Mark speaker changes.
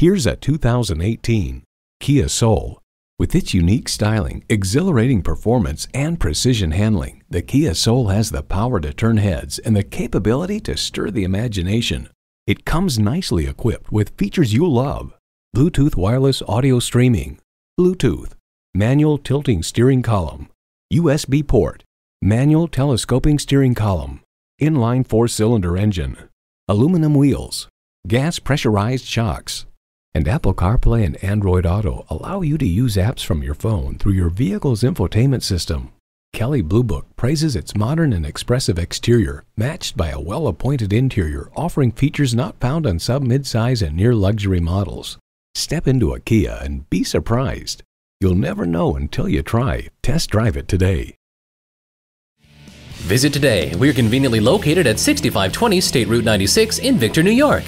Speaker 1: Here's a 2018 Kia Soul. With its unique styling, exhilarating performance, and precision handling, the Kia Soul has the power to turn heads and the capability to stir the imagination. It comes nicely equipped with features you'll love. Bluetooth wireless audio streaming, Bluetooth, manual tilting steering column, USB port, manual telescoping steering column, inline four-cylinder engine, aluminum wheels, gas pressurized shocks, and Apple CarPlay and Android Auto allow you to use apps from your phone through your vehicle's infotainment system. Kelly Blue Book praises its modern and expressive exterior, matched by a well-appointed interior offering features not found on some midsize and near-luxury models. Step into a Kia and be surprised. You'll never know until you try. Test drive it today.
Speaker 2: Visit today. We're
Speaker 3: conveniently located at 6520 State Route 96 in Victor, New York.